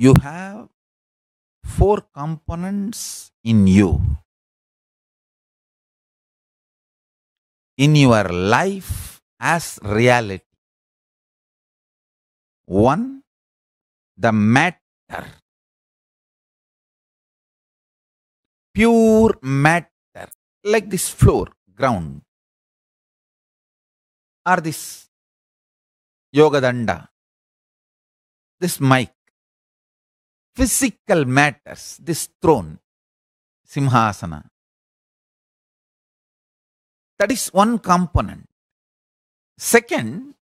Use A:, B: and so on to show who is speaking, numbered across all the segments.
A: you have four
B: components in you in your life as reality. One, the matter, pure matter, like this floor, ground, or this yoga danda, this mic, physical matters, this throne, Simhasana.
A: That is one component. Second,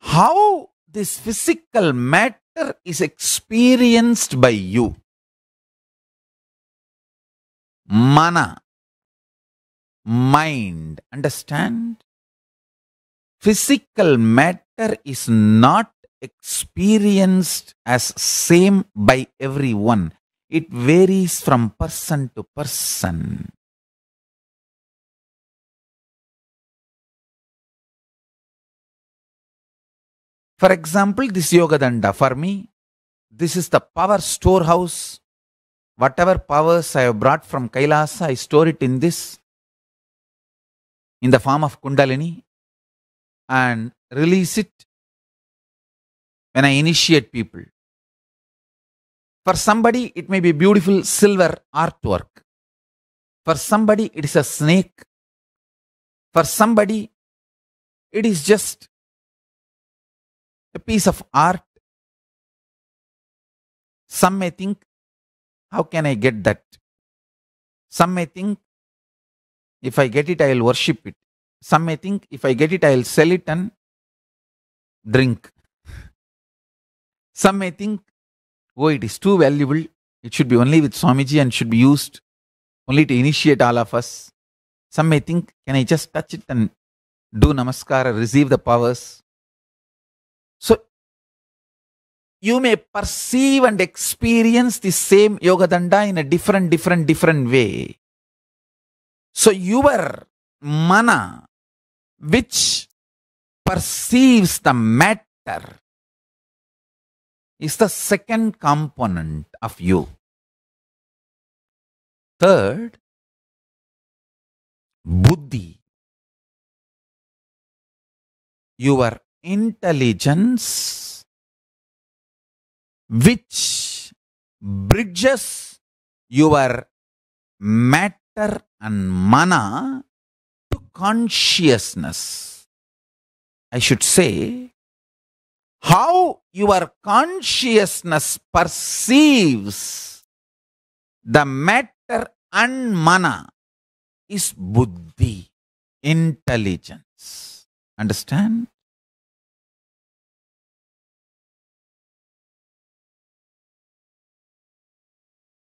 A: how this physical matter is experienced by you.
B: Mana,
A: mind, understand? Physical matter is not experienced as same by everyone. It varies from person to person. For example, this Yoga Danda for me, this is the power storehouse. Whatever powers I have brought from Kailasa, I store it in this, in the form of Kundalini, and release it when I initiate people. For somebody, it may be beautiful silver artwork. For somebody, it is a snake.
B: For somebody, it is just a piece of art. Some may think,
A: how can I get that? Some may think, if I get it, I will worship it. Some may think, if I get it, I will sell it and drink. Some may think, oh, it is too valuable. It should be only with Swamiji and should be used only to initiate all of us. Some may think, can I just touch it and do namaskara, receive the powers? So you may perceive and experience the same yoga danda in a different, different, different way. So your mana, which perceives the matter is the second component of you.
B: Third, buddhi, your
A: intelligence which bridges your matter and mana to consciousness. I should say how your consciousness perceives the matter and mana is buddhi,
B: intelligence. Understand?